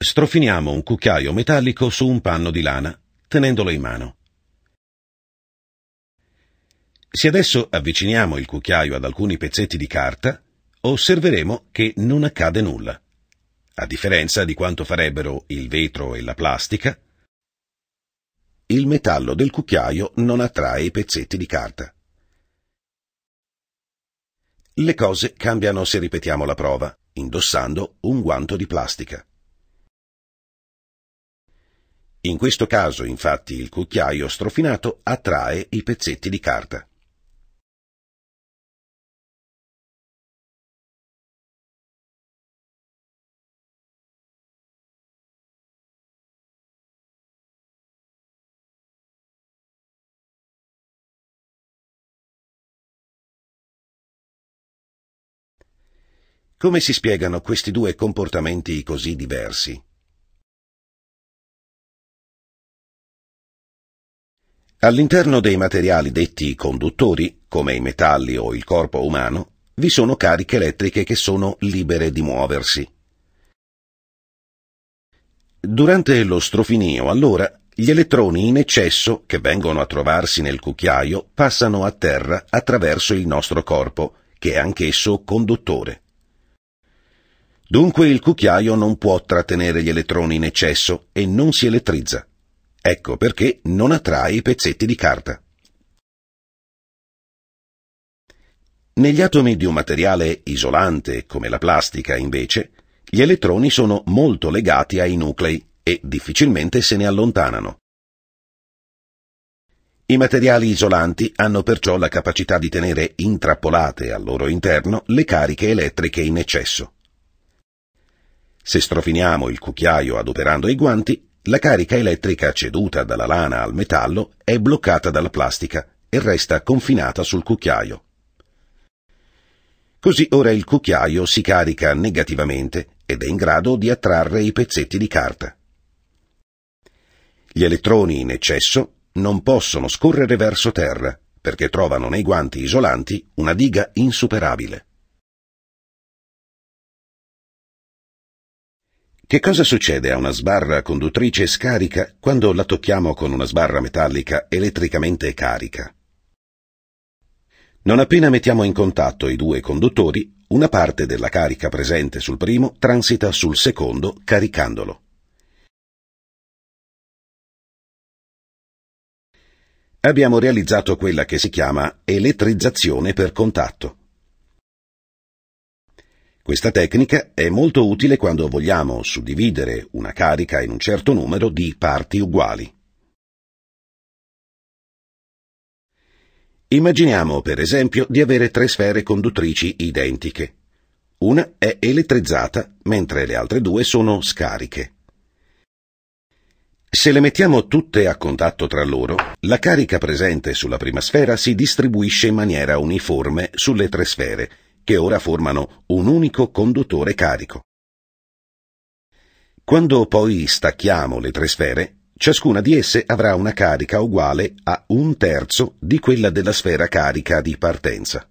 Strofiniamo un cucchiaio metallico su un panno di lana, tenendolo in mano. Se adesso avviciniamo il cucchiaio ad alcuni pezzetti di carta, osserveremo che non accade nulla, a differenza di quanto farebbero il vetro e la plastica. Il metallo del cucchiaio non attrae i pezzetti di carta. Le cose cambiano se ripetiamo la prova, indossando un guanto di plastica. In questo caso, infatti, il cucchiaio strofinato attrae i pezzetti di carta. Come si spiegano questi due comportamenti così diversi? All'interno dei materiali detti conduttori, come i metalli o il corpo umano, vi sono cariche elettriche che sono libere di muoversi. Durante lo strofinio, allora, gli elettroni in eccesso che vengono a trovarsi nel cucchiaio passano a terra attraverso il nostro corpo, che è anch'esso conduttore. Dunque il cucchiaio non può trattenere gli elettroni in eccesso e non si elettrizza. Ecco perché non attrae i pezzetti di carta. Negli atomi di un materiale isolante come la plastica, invece, gli elettroni sono molto legati ai nuclei e difficilmente se ne allontanano. I materiali isolanti hanno perciò la capacità di tenere intrappolate al loro interno le cariche elettriche in eccesso. Se strofiniamo il cucchiaio adoperando i guanti, la carica elettrica ceduta dalla lana al metallo è bloccata dalla plastica e resta confinata sul cucchiaio. Così ora il cucchiaio si carica negativamente ed è in grado di attrarre i pezzetti di carta. Gli elettroni in eccesso non possono scorrere verso terra perché trovano nei guanti isolanti una diga insuperabile. Che cosa succede a una sbarra conduttrice scarica quando la tocchiamo con una sbarra metallica elettricamente carica? Non appena mettiamo in contatto i due conduttori, una parte della carica presente sul primo transita sul secondo caricandolo. Abbiamo realizzato quella che si chiama elettrizzazione per contatto. Questa tecnica è molto utile quando vogliamo suddividere una carica in un certo numero di parti uguali. Immaginiamo, per esempio, di avere tre sfere conduttrici identiche. Una è elettrizzata, mentre le altre due sono scariche. Se le mettiamo tutte a contatto tra loro, la carica presente sulla prima sfera si distribuisce in maniera uniforme sulle tre sfere, che ora formano un unico conduttore carico. Quando poi stacchiamo le tre sfere, ciascuna di esse avrà una carica uguale a un terzo di quella della sfera carica di partenza.